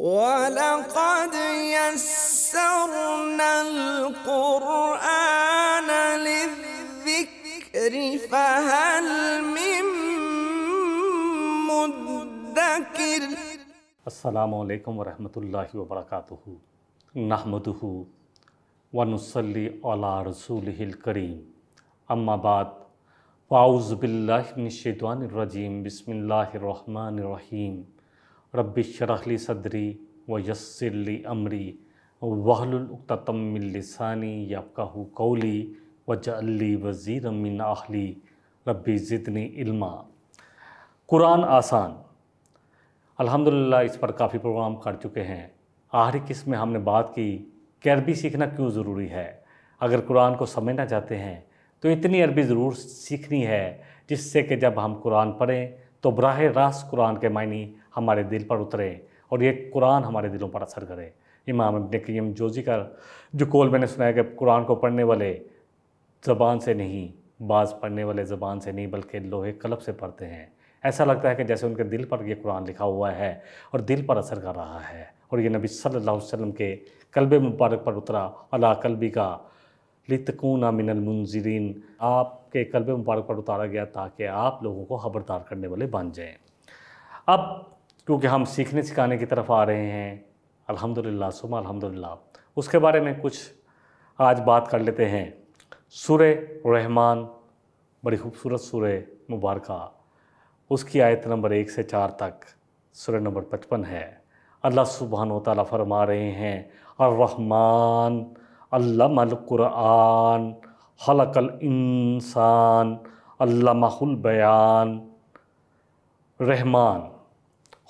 ولقد يسرنا القرآن للذكر فهل من مدكر السلام عليكم ورحمة الله وبركاته نحمده ونصلي على رسوله الكريم أما بعد فأعوذ بالله من الشيطان الرجيم بسم الله الرحمن الرحيم रबिशरहली सदरी व यसरली अमरी वहलतमिलसानी याफ़ाहू कौली वजअली वज़ीर मिन आहली रबी ज़िदनी इल्मा कुरान आसान अल्हम्दुलिल्लाह इस पर काफ़ी प्रोग्राम कर चुके हैं आखिरी किस्म में हमने बात की कि अरबी सीखना क्यों ज़रूरी है अगर कुरान को समझना चाहते हैं तो इतनी अरबी ज़रूर सीखनी है जिससे कि जब हम कुरान पढ़ें तो बरह रास्त कुरान के मायने हमारे दिल पर उतरे और ये कुरान हमारे दिलों पर असर करे इमाम इबन कईम जोजी का जो कौल मैंने सुनाया कि कुरान को पढ़ने वाले ज़बान से नहीं बाज़ पढ़ने वाले ज़बान से नहीं बल्कि लोहे कलब से पढ़ते हैं ऐसा लगता है कि जैसे उनके दिल पर ये कुरान लिखा हुआ है और दिल पर असर कर रहा है और ये नबी सल्लल्लाहु अलैहि वसल्लम के कल्बे मुबारक पर उतरा अला कल्बी का लितकूना मिनल मुंजरीन आपके कल्ब मुबारक पर उतारा गया ताकि आप लोगों को खबरदार करने वाले बन जाएँ अब क्योंकि हम सीखने सिखाने की तरफ आ रहे हैं अल्हम्दुलिल्लाह सुमा अल्हम्दुलिल्लाह उसके बारे में कुछ आज बात कर लेते हैं सुर रहमान बड़ी खूबसूरत सुर मुबारक उसकी आयत नंबर एक से चार तक सुर नंबर पचपन है अल्लाह सुबहान तला फरमा रहे हैं रहमान अल्लामकुरान हलकल इंसान अल्लाहुल बयान रहमान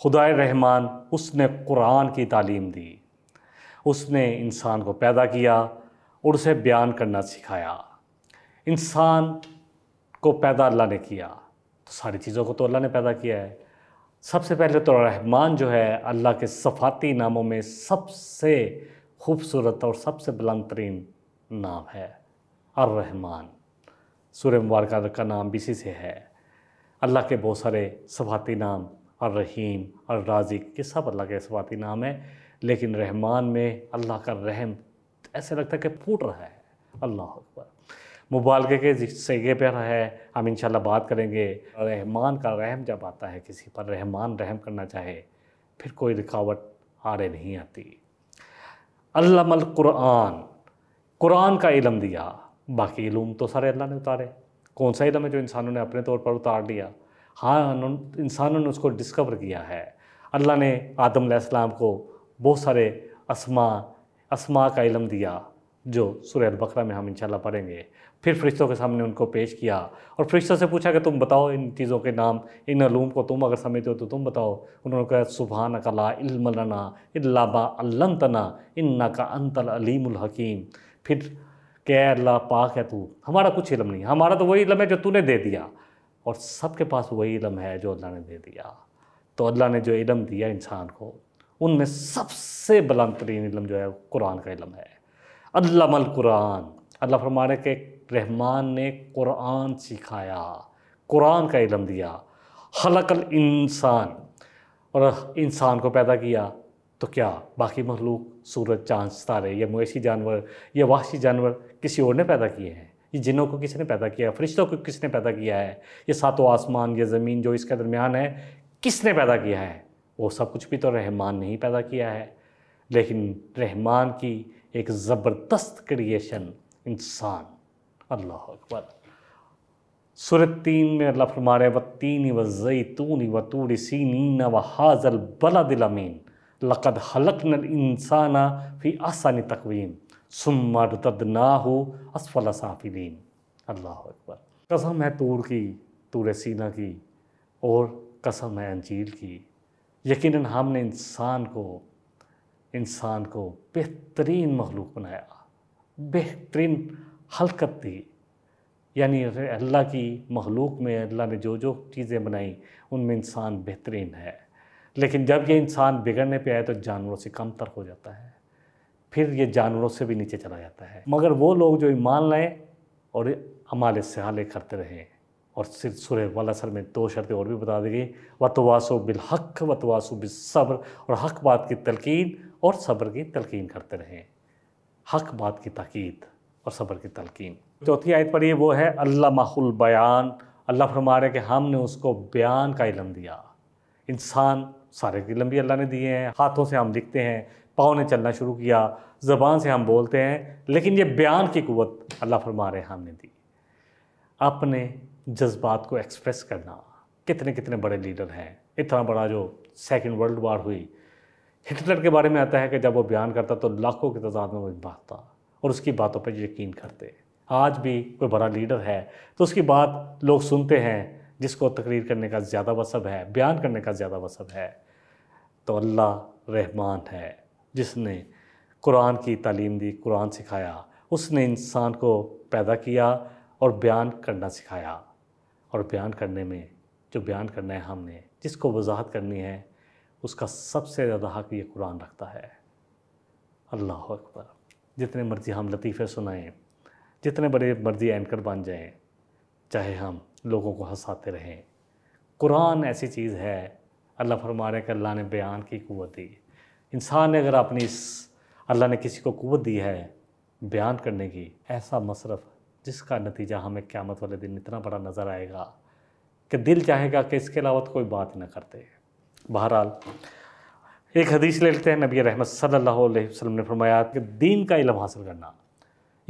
खुदाए रहमान उसने कुरान की तालीम दी उसने इंसान को पैदा किया और उसे बयान करना सिखाया इंसान को पैदा अल्लाह ने किया तो सारी चीज़ों को तो अल्लाह ने पैदा किया है सबसे पहले तो रहमान जो है अल्लाह के सफ़ाती नामों में सबसे खूबसूरत और सबसे बुलंद तरीन नाम है अर रहमान सूर्य मुबारक का नाम भी इसी से है अल्लाह के बहुत सारे सफ़ाती नाम और रहीम और राजिक ये सब अल्लाह के इसबाती नाम है लेकिन रहमान में अल्लाह का रहम ऐसे लगता है कि फूट रहा है अल्लाह अकबर मुबालक के सगे पर है हम इन बात करेंगे रहमान का रहम जब आता है किसी पर रहमान रहम करना चाहे फिर कोई रुकावट आड़े नहीं आती अल्लामल कुरान कुरान का इलम दिया बाकी इलूम तो सारे अल्लाह ने उतारे कौन सा इलम है जो इंसानों ने अपने तौर पर उतार लिया हाँ इंसानों ने उसको डिस्कवर किया है अल्लाह ने आदम आदम्लाम को बहुत सारे असमा असमा का इलम दिया जो सूर्य बकरा में हम इंशाल्लाह पढ़ेंगे फिर फरिश्तों के सामने उनको पेश किया और फरिश्तों से पूछा कि तुम बताओ इन चीज़ों के नाम इन अलूम को तुम अगर समझते हो तो तुम बताओ उन्होंने कहा सुबह कला इलमलना इलाबा अल्लम तना इन्ना का अंतल अलीमुल हकीम फिर क्या अल्लाह पाक है तू हमारा कुछ इलम नहीं हमारा तो वही इलम है जो तूने दे दिया और सबके पास वही इलम है जो अल्लाह ने दे दिया तो अल्लाह ने जो इलम दिया इंसान को उनमें सबसे बुलंद तरीन इलम जो है कुरान का इलम है अल्लामल कुरान अल्लाह फरमाने के रहमान ने कुरान सिखाया कुरान का इलम दिया हलकल इंसान और इंसान को पैदा किया तो क्या बाकी मखलूक सूरज चाँद सितारे या मवेशी जानवर या वाशी जानवर किसी और ने पैदा किए हैं ये जिनों को किसने पैदा किया फरिश्तों को किसने पैदा किया है ये सातों आसमान ये ज़मीन जो इसके दरमियान है किसने पैदा किया है वो सब कुछ भी तो रहमान ने ही पैदा किया है लेकिन रहमान की एक ज़बरदस्त क्रिएशन इंसान अल्लाह अकबर सूरत तीन में अल्लाह फरमा रहे व तीन व जैतून व तूर न व हाजल बला अमीन लक़द हलक इंसाना फ़ी आसानी तकवीन सुमर तद ना हो असफल साफिलीन अल्लाह अकबर कसम है तूर की तूर सीना की और कसम है अंजील की यकीन हमने इंसान को इंसान को बेहतरीन मखलूक बनाया बेहतरीन हलकत दी यानी अल्लाह की मखलूक में अल्लाह ने जो जो चीज़ें बनाई उनमें इंसान बेहतरीन है लेकिन जब ये इंसान बिगड़ने पे आए तो जानवरों से कमतर हो जाता है फिर ये जानवरों से भी नीचे चला जाता है मगर वो लोग जो ईमान लाएँ और हमारे सहाले करते रहें और सिर्फ सुरह वाला सर में दो शर्तें और भी बता दी गई वतवासो बिलहक वतवासो सब्र और हक बात की तलकिन और सब्र की तलकिन करते रहें हक बात की तकीद और सब्र की तलकिन चौथी आयत पर ये वो है अल्लाह माहुल बयान अल्लाह फरमा रहे कि हमने उसको बयान का इलम दिया इंसान सारे इलम भी अल्लाह ने दिए हैं हाथों से हम लिखते हैं पाँव ने चलना शुरू किया ज़बान से हम बोलते हैं लेकिन ये बयान की क़वत अल्लाह फरमा रहे हमने दी अपने जज्बात को एक्सप्रेस करना कितने कितने बड़े लीडर हैं इतना बड़ा जो सेकेंड वर्ल्ड वार हुई हिटलर के बारे में आता है कि जब वो बयान करता तो लाखों की तादाद में वो भागता और उसकी बातों पर यकीन करते आज भी कोई बड़ा लीडर है तो उसकी बात लोग सुनते हैं जिसको तकरीर करने का ज़्यादा वसब है बयान करने का ज़्यादा वसब है तो अल्लाह रहमान है जिसने कुरान की तालीम दी कुरान सिखाया उसने इंसान को पैदा किया और बयान करना सिखाया और बयान करने में जो बयान करना है हमने जिसको वजाहत करनी है उसका सबसे ज़्यादा हक ये कुरान रखता है अल्लाह अकबर जितने मर्ज़ी हम लतीफ़े सुनाएं जितने बड़े मर्ज़ी एंकर बन जाएं चाहे हम लोगों को हंसाते रहें कुरान ऐसी चीज़ है अल्लाह फरमा रहे कि अल्लाह ने बयान की क़वत दी इंसान ने अगर अपनी इस अल्लाह ने किसी को कुत दी है बयान करने की ऐसा मशरफ जिसका नतीजा हमें क़्यामत वाले दिन इतना बड़ा नज़र आएगा कि दिल चाहेगा कि इसके अलावा तो कोई बात ही ना करते बहरहाल एक हदीस ले लेते हैं नबी रहमत सल्लल्लाहु अलैहि वसल्लम ने फरमाया कि दीन का इलम हासिल करना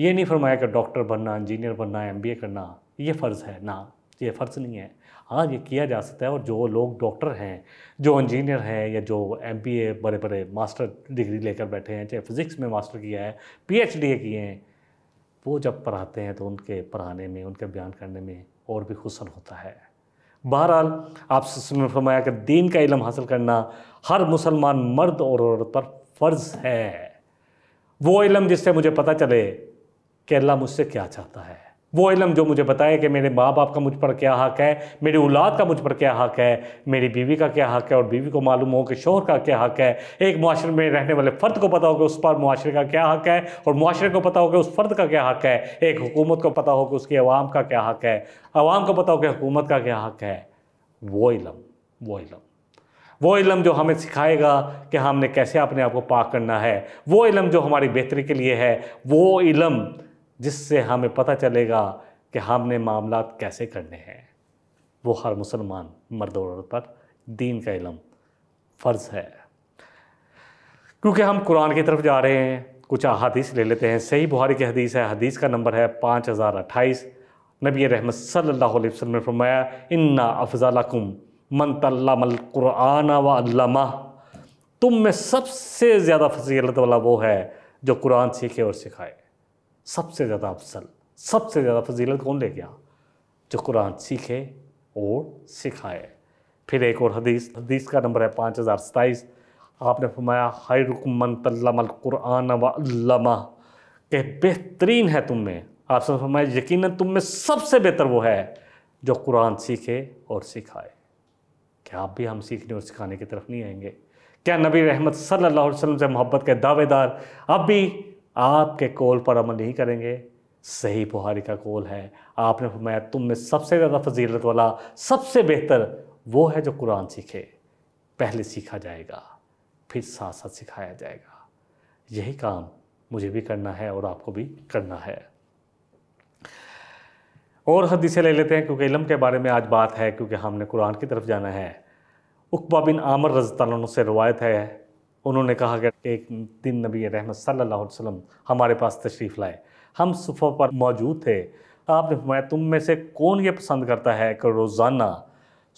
ये नहीं फरमाया कि डॉक्टर बनना इंजीनियर बनना एम करना ये फ़र्ज़ है ना ये फ़र्ज़ नहीं है हाँ ये किया जा सकता है और जो लोग डॉक्टर हैं जो इंजीनियर हैं या जो एम बड़े बड़े मास्टर डिग्री लेकर बैठे हैं चाहे फिज़िक्स में मास्टर किया है पी किए हैं वो जब पढ़ाते हैं तो उनके पढ़ाने में उनके बयान करने में और भी हुसन होता है बहरहाल आप फरमाया कि दीन का इलम हासिल करना हर मुसलमान मर्द और औरत पर फ़र्ज़ है वो इलम जिससे मुझे पता चले कि अल्लाह मुझसे क्या चाहता है वो इलम जो मुझे बताए कि मेरे माँ बाप का मुझ पर क्या हक है मेरी औलाद का मुझ पर क्या हक है मेरी बीवी का क्या हक है और बीवी को मालूम हो कि शोहर का क्या हक है एक माशरे में रहने वाले फ़र्द को पता हो कि उस पर माशरे का क्या हक है और माशरे को पता हो कि उस फ़र्द का क्या हक है एक हुकूमत को पता हो कि उसकी आवाम का क्या हक है आवाम को पता हो कि हुकूमत का क्या हक है वो इलम वो इलम वो इलम जो हमें सिखाएगा कि हमने कैसे अपने आप को पाक करना है वो इलम जो हमारी बेहतरी के लिए है वो इलम जिससे हमें पता चलेगा कि हमने मामला कैसे करने हैं वो हर मुसलमान मर्द औरत पर दीन का इलम फ़र्ज़ है क्योंकि हम कुरान की तरफ जा रहे हैं कुछ अदीस ले लेते हैं सही बुहारी की हदीस है हदीस का नंबर है पाँच हज़ार अट्ठाईस नबी रहमत सल्ला ने फरमाया इन्ना अफजालकुम मन तल्लाकुराना व तुम में सबसे ज़्यादा फजीलत वाला वो है जो कुरान सीखे और सिखाए सबसे ज़्यादा अफसल सबसे ज़्यादा फजीलत कौन ले गया जो कुरान सीखे और सिखाए फिर एक और हदीस हदीस का नंबर है पाँच हज़ार सताईस आपने फरमाया हरुकम मन तल्लमकुरान वल्लमा के बेहतरीन है तुम में आप सब फरमाया यकीन तुम में सबसे बेहतर वो है जो कुरान सीखे और सिखाए क्या आप भी हम सीखने और सिखाने की तरफ नहीं आएंगे क्या नबी रहमत सल्लल्लाहु अलैहि वसल्लम से मोहब्बत के दावेदार अब भी आपके कॉल पर अमल नहीं करेंगे सही बुहारी का कॉल है आपने फरमाया तुम में सबसे ज़्यादा फजीलत वाला सबसे बेहतर वो है जो कुरान सीखे पहले सीखा जाएगा फिर साथ साथ सिखाया जाएगा यही काम मुझे भी करना है और आपको भी करना है और हदीसें ले लेते हैं क्योंकि इलम के बारे में आज बात है क्योंकि हमने कुरान की तरफ जाना है उकबा बिन आमर रजत से रवायत है उन्होंने कहा कि एक दिन नबी रहमत सल्लल्लाहु अलैहि वसल्लम हमारे पास तशरीफ़ लाए हम सुफह पर मौजूद थे आपने फरमाया तुम में से कौन ये पसंद करता है कि रोज़ाना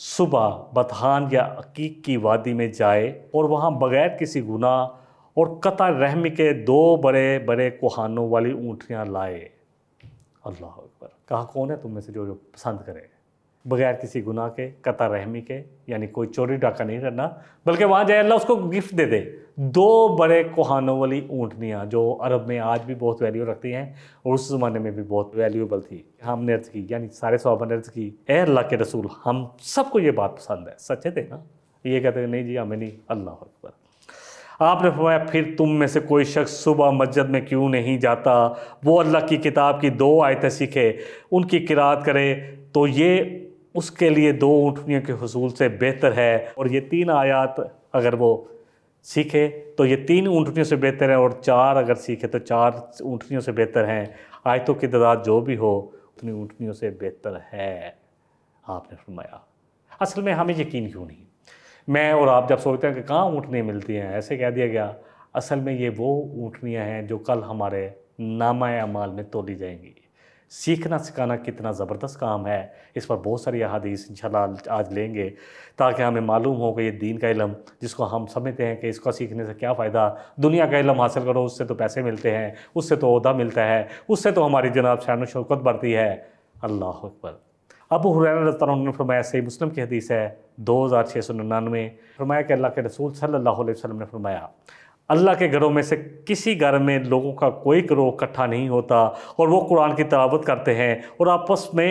सुबह बथान या अकीक की वादी में जाए और वहाँ बग़ैर किसी गुनाह और कता रहमी के दो बड़े बड़े कोहानों वाली ऊँटियाँ लाए अल्लाह अकबर कहा कौन है तुम में से जो जो पसंद करे बगैर किसी गुनाह के कता रहमी के यानी कोई चोरी डाका नहीं करना बल्कि वहाँ जाए अल्लाह उसको गिफ्ट दे दे दो बड़े कोहानों वाली ऊँटनियाँ जो अरब में आज भी बहुत वैल्यू रखती हैं और उस ज़माने में भी बहुत वैल्यूएबल थी हमने अर्ज की यानी सारे सौबा ने अर्ज की ए अल्लाह के रसूल हम सबको ये बात पसंद है सच्चे थे ना ये कहते हैं नहीं जी हमें नहीं अल्लाह अकबर आपने फरमाया फिर तुम में से कोई शख्स सुबह मस्जिद में क्यों नहीं जाता वो अल्लाह की किताब की दो आयतें सीखे उनकी किरात करे तो ये उसके लिए दो ऊँटनियों के हसूल से बेहतर है और ये तीन आयात अगर वो सीखे तो ये तीन ऊँटनियों से बेहतर है और चार अगर सीखे तो चार ऊँटनियों से बेहतर हैं आयतों की तादाद जो भी हो उतनी ऊँटनियों से बेहतर है आपने फरमाया असल में हमें यकीन क्यों नहीं मैं और आप जब सोचते हैं कि कहाँ ऊँटनियाँ मिलती हैं ऐसे कह दिया गया असल में ये वो ऊँटनियाँ हैं जो कल हमारे नामा अमाल में तोली जाएंगी सीखना सिखाना कितना ज़बरदस्त काम है इस पर बहुत सारी अहादीस इन आज लेंगे ताकि हमें मालूम हो कि ये दीन का इलम जिसको हम समझते हैं कि इसको सीखने से क्या फ़ायदा दुनिया का इलम हासिल करो उससे तो पैसे मिलते हैं उससे तो अहदा मिलता है उससे तो हमारी जनाब शान शौकत बढ़ती है अल्लाह अकबर अब हुरैरा ने फरमाया सही मुस्लिम की हदीस है दो हज़ार छः सौ निन्यानवे फरमाया कि अल्लाह के रसूल सल्ला अलैहि ने फरमाया अल्लाह के घरों में से किसी घर में लोगों का कोई ग्रोह इकट्ठा नहीं होता और वो कुरान की तलावत करते हैं और आपस में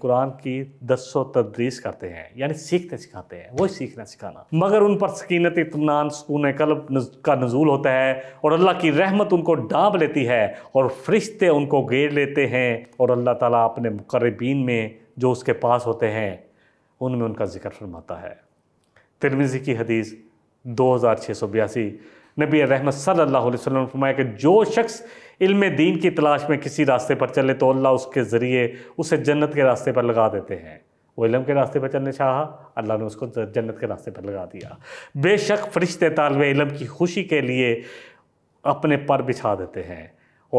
कुरान की दसो तदरीस करते हैं यानी सीखते सिखाते हैं वही सीखना सिखाना मगर उन पर सकीनत इतमान सुकून कलब का नजूल होता है और अल्लाह की रहमत उनको डांब लेती है और फरिश्ते उनको घेर लेते हैं और अल्लाह ताला अपने मुकरबीन में जो उसके पास होते हैं उनमें उनका जिक्र फरमाता है तिरमिज़ी की हदीस दो हज़ार छः सौ बयासी नबी रहमत सल्लल्लाहु अलैहि वसल्लम फरमाया कि जो शख्स इल्म दीन की तलाश में किसी रास्ते पर चले तो अल्लाह उसके ज़रिए उसे जन्नत के रास्ते पर लगा देते हैं वो इलम के रास्ते पर चलने चाहा अल्लाह ने उसको जन्नत के रास्ते पर लगा दिया बेशक फरिश्ते तालब इलम की खुशी के लिए अपने पर बिछा देते हैं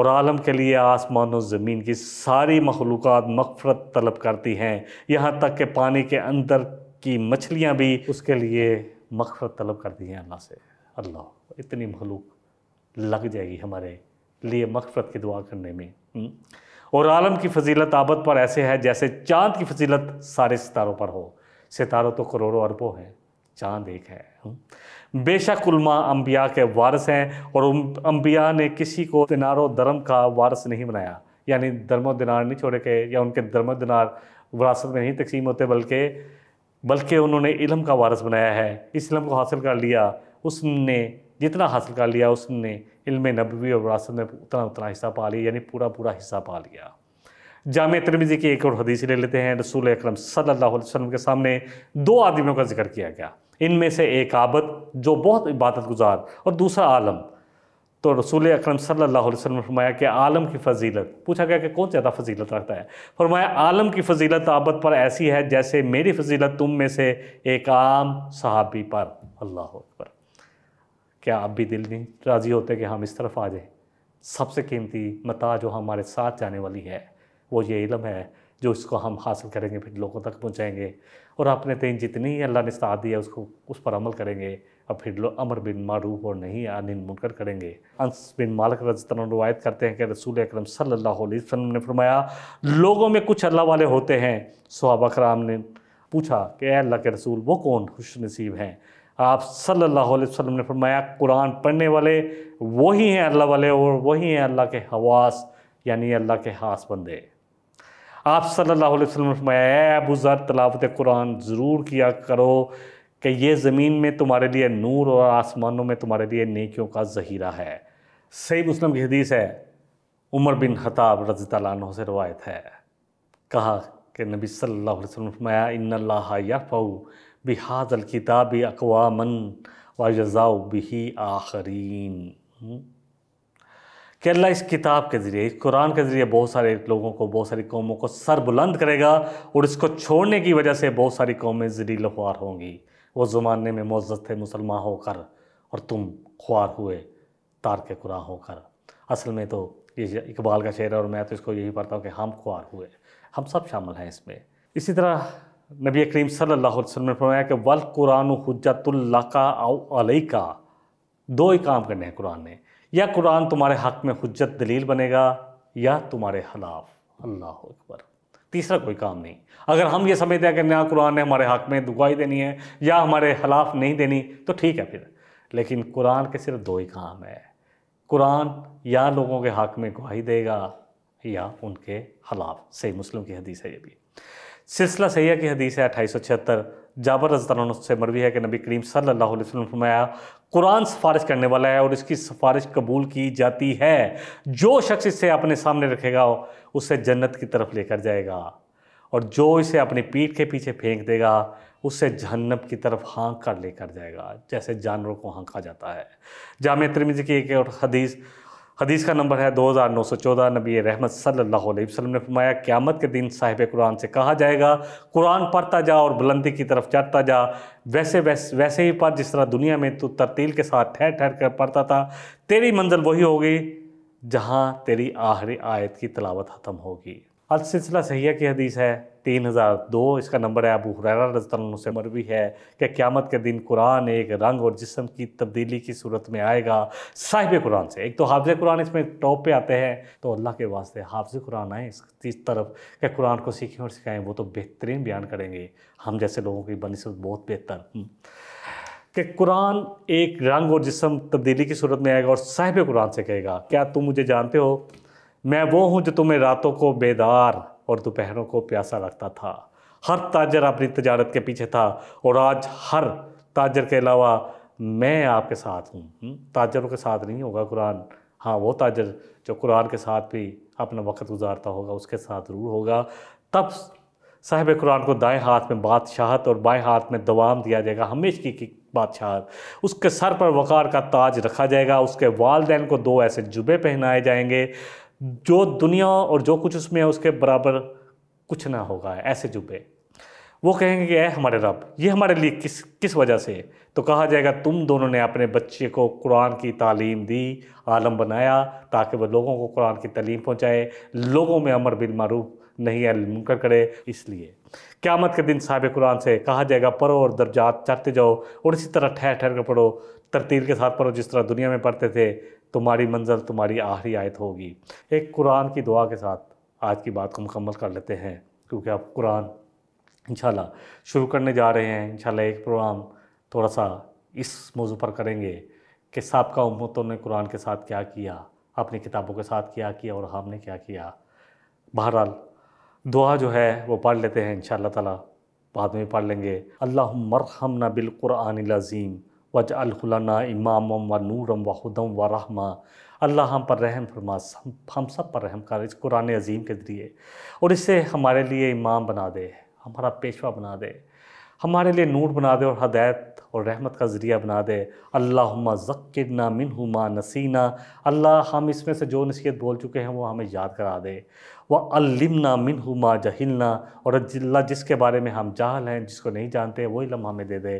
और आलम के लिए आसमान और ज़मीन की सारी मखलूक मफफ़रत तलब करती हैं यहाँ तक कि पानी के अंदर की मछलियाँ भी उसके लिए मफ़रत तलब करती हैं अल्लाह से अल्लाह इतनी मखलूक लग जाएगी हमारे लिए मकफरत की दुआ करने में हम्म? और आलम की फजीलत आबद पर ऐसे है जैसे चाँद की फजीलत सारे सितारों पर हो सितारों तो करोड़ों अरबों हैं चांद एक है हम्म? बेशक उलमा अम्बिया के वारस हैं और अम्बिया ने किसी को दिनारो धर्म का वारस नहीं बनाया यानी धर्मो दिनार नहीं छोड़े के या उनके धर्म दिनार वरासत में नहीं तकसीम होते बल्कि बल्कि उन्होंने इलम का वारस बनाया है इस इलम को हासिल कर लिया उसने जितना हासिल कर लिया उसने इल्म नबी और विरासत में उतना उतना हिस्सा पा लिया यानी पूरा पूरा हिस्सा पा लिया जाम तिरमिजी की एक और हदीस ले लेते हैं रसूल अक्रम सल्लल्लाहु अलैहि वसल्लम के सामने दो आदमियों का जिक्र किया गया इनमें से एक आबद जो बहुत इबादत गुजार और दूसरा आलम तो रसूल अक्रम सल्लल्लाहु अलैहि वसल्लम ने फरमाया कि आलम की फजीलत पूछा गया कि कौन ज़्यादा फजीलत रखता है फरमाया आलम की फजीलत आबद पर ऐसी है जैसे मेरी फजीलत तुम में से एक आम सहाबी पर अल्लाह अकबर क्या आप भी दिल नहीं राज़ी होते कि हम इस तरफ आ जाएं सबसे कीमती मता जो हमारे साथ जाने वाली है वो ये इलम है जो इसको हम हासिल करेंगे फिर लोगों तक पहुँचाएँगे और अपने तीन तो जितनी अल्लाह ने साथ दिया उसको उस पर अमल करेंगे और फिर लोग अमर बिन मारूफ और नहीं अनिल मुनकर करेंगे अंस बिन मालक रजतन रवायत करते हैं कि रसूल अक्रम सल्लाम ने फरमाया लोगों में कुछ अल्लाह वाले होते हैं सुहाब कराम ने पूछा कि अल्लाह के रसूल वो कौन खुश नसीब हैं आप सल्लल्लाहु अलैहि वसल्लम ने फरमाया कुरान पढ़ने वाले वही हैं अल्लाह वाले और वही हैं अल्लाह के हवास यानी अल्लाह के हास बंदे आप सल्लल्लाहु अलैहि वसल्लम ने फरमाया अबू ज़र तलावत कुरान ज़रूर किया करो कि ये ज़मीन में तुम्हारे लिए नूर और आसमानों में तुम्हारे लिए नेकियों का ज़हीरा है सही मुस्लिम की हदीस है उमर बिन खताब रजी तैन से रवायत है कहा कि नबी सल्लल्लाहु अलैहि वसल्लम फरमाया इन अल्लाह यफ़ू बिहाजल किताब अकवामन व यज़ाउ बिही आखरीन कि अल्लाह इस किताब के ज़रिए इस कुरान के ज़रिए बहुत सारे लोगों को बहुत सारी कौमों को सर बुलंद करेगा और इसको छोड़ने की वजह से बहुत सारी कौमें जरील ख्वार होंगी वो ज़माने में मोज़त थे मुसलमान होकर और तुम ख्वार हुए तार के कुरान होकर असल में तो ये इकबाल का शेर है और मैं तो इसको यही पढ़ता हूँ कि हम ख्वार हुए हम सब शामिल हैं इसमें इसी तरह नबी करीम सल्लल्लाहु अलैहि वसल्लम ने फरमाया कि वल कुरान हजतुल्लाका अलई दो ही काम करने हैं कुरान ने या कुरान तुम्हारे हक में हजत दलील बनेगा या तुम्हारे खिलाफ अल्लाह अकबर तीसरा कोई काम नहीं अगर हम ये समझते हैं कि नया कुरान ने हमारे हक में दुआई देनी है या हमारे खिलाफ नहीं देनी तो ठीक है फिर लेकिन कुरान के सिर्फ दो ही काम है कुरान या लोगों के हक में गवाही देगा या उनके खिलाफ सही मुस्लिम की हदीस है ये भी सिलसिला सैया की हदीस है अठाईस सौ छिहत्तर जाबर रजतान से मरवी है कि नबी करीम सल्लल्लाहु अलैहि वसल्लम फरमाया कुरान सिफारिश करने वाला है और इसकी सिफारिश कबूल की जाती है जो शख्स इसे अपने सामने रखेगा उसे जन्नत की तरफ लेकर जाएगा और जो इसे अपनी पीठ के पीछे फेंक देगा उससे जहन्नम की तरफ हाँक कर लेकर जाएगा जैसे जानवरों को हाँका जाता है जाम तिरमिजी की एक और हदीस हदीस का नंबर है दो हज़ार नौ सौ चौदह नबी रहमत सल्लल्लाहु अलैहि वसल्लम ने फरमाया क़्यामत के दिन साहिब कुरान से कहा जाएगा कुरान पढ़ता जा और बुलंदी की तरफ चढ़ता जा वैसे वैसे वैसे ही पढ़ जिस तरह दुनिया में तो तरतील के साथ ठहर ठहर कर पढ़ता था तेरी मंजिल वही होगी जहाँ तेरी आखिरी आयत की तलावत ख़त्म होगी अलसिलसिला सिलसिला सहिया की हदीस है तीन हज़ार दो इसका नंबर है अबू हुरैरा रजतन से मरवी है कि क़्यामत के दिन कुरान एक रंग और जिसम की तब्दीली की सूरत में आएगा साहिब कुरान से एक तो हाफ़ कुरान इसमें टॉप पे आते हैं तो अल्लाह के वास्ते हाफ़ कुरान आए इस तरफ क्या कुरान को सीखें और सिखाएं वो तो बेहतरीन बयान करेंगे हम जैसे लोगों की बनस्बत बहुत बेहतर हम्म। कि कुरान एक रंग और जिसम तब्दीली की सूरत में आएगा और साहिब कुरान से कहेगा क्या तुम मुझे जानते हो मैं वो हूँ जो तुम्हें रातों को बेदार और दोपहरों को प्यासा रखता था हर ताजर अपनी तजारत के पीछे था और आज हर ताजर के अलावा मैं आपके साथ हूँ हम्म, ताजरों के साथ नहीं होगा कुरान हाँ वो ताजर जो कुरान के साथ भी अपना वक्त गुजारता होगा उसके साथ ज़रूर होगा तब साहब कुरान को दाएं हाथ में बादशाहत और बाएं हाथ में दवाम दिया जाएगा हमेश की, की बादशाहत उसके सर पर वक़ार का ताज रखा जाएगा उसके वालदेन को दो ऐसे जुबे पहनाए जाएंगे जो दुनिया और जो कुछ उसमें है उसके बराबर कुछ ना होगा ऐसे जुबे वो कहेंगे कि हमारे रब ये हमारे लिए किस किस वजह से तो कहा जाएगा तुम दोनों ने अपने बच्चे को कुरान की तालीम दी आलम बनाया ताकि वह लोगों को कुरान की तालीम पहुँचाए लोगों में अमर बिल मारूफ नहीं मुनकर करे इसलिए क़्यामत के दिन साहब कुरान से कहा जाएगा पढ़ो और दर्जात चढ़ते जाओ और इसी तरह ठहर ठहर कर पढ़ो तरतील के साथ पढ़ो जिस तरह दुनिया में पढ़ते थे तुम्हारी मंजिल तुम्हारी आखिरी आयत होगी एक कुरान की दुआ के साथ आज की बात को मुकम्मल कर लेते हैं क्योंकि आप कुरान इंशाल्लाह शुरू करने जा रहे हैं इंशाल्लाह एक प्रोग्राम थोड़ा सा इस मौजू पर करेंगे कि सबका उम्मतों ने कुरान के साथ क्या किया अपनी किताबों के साथ क्या किया और हमने क्या किया बहरहाल दुआ जो है वो पढ़ लेते हैं इन ताला बाद में पढ़ लेंगे अल्लाह मरहम ना बिल कुरान लज़ीम वज अलखुलाना इमाम व नूरम व हदम व रहमा अल्लाह हम पर रहम फरमा हम सब पर रहम कर इस कुरान अजीम के ज़रिए और इसे हमारे लिए इमाम बना दे हमारा पेशवा बना दे हमारे लिए नूर बना दे और हदायत और रहमत का ज़रिया बना दे अल्लाह ना मिन हुमा नसीना अल्लाह हम इसमें से जो नसीहत बोल चुके हैं वो हमें याद करा दे वह अलिमना मिन हुमा जहिलना और जिसके बारे में हम जाहल हैं जिसको नहीं जानते वो इलम हमें दे दे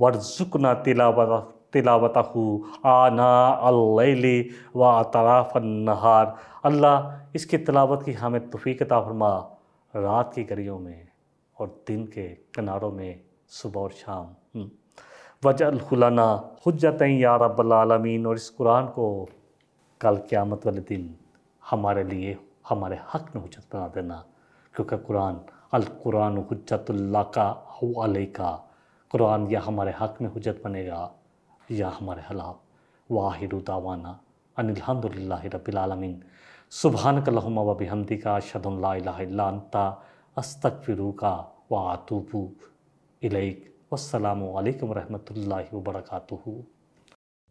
वर्जुकना तिलावत तिलावत आना अल्लैली व अतराफ़ नहार अल्लाह इसकी तिलावत की हमें तफ़ीक फरमा रात की गलियों में और दिन के किनारों में सुबह और शाम हम्म। वजलखुलाना हजत या रबालमीन और इस कुरान को कल क़्यामत वाले दिन हमारे लिए हमारे हक में हजत बना देना क्योंकि कुरान कुरान हजतुल्ला का अलका कुरान या हमारे हक में हजत बनेगा या हमारे हलाफ वाहिर दावाना अनिलहमदिल्ला रबालमीन सुबहान कलहुमा वबी हमदी का शदमलाता अस्तक फिरू का व आतूबू इलेक वसलम वरहमल वर्का